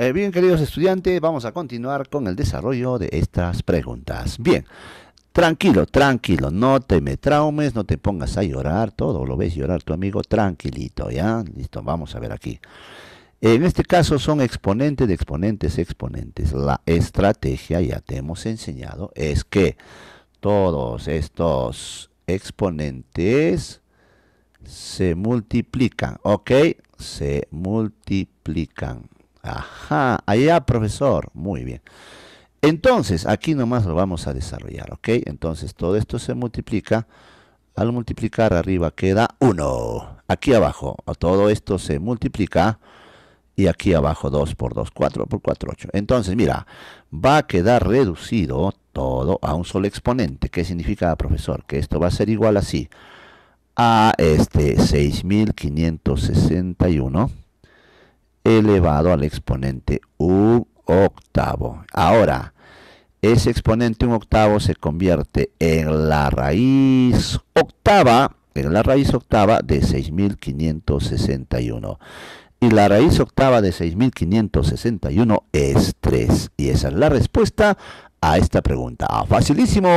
Eh, bien, queridos estudiantes, vamos a continuar con el desarrollo de estas preguntas. Bien, tranquilo, tranquilo, no te me no te pongas a llorar, todo lo ves llorar tu amigo, tranquilito, ¿ya? Listo, vamos a ver aquí. En este caso son exponentes de exponentes, exponentes. La estrategia, ya te hemos enseñado, es que todos estos exponentes se multiplican, ¿ok? Se multiplican. Ajá, allá profesor, muy bien. Entonces, aquí nomás lo vamos a desarrollar, ¿ok? Entonces, todo esto se multiplica. Al multiplicar arriba queda 1. Aquí abajo, todo esto se multiplica. Y aquí abajo 2 por 2, 4 por 4, 8. Entonces, mira, va a quedar reducido todo a un solo exponente. ¿Qué significa, profesor? Que esto va a ser igual así. A este 6561 elevado al exponente un octavo. Ahora, ese exponente un octavo se convierte en la raíz octava, en la raíz octava de 6561. Y la raíz octava de 6561 es 3. Y esa es la respuesta a esta pregunta. Facilísimo.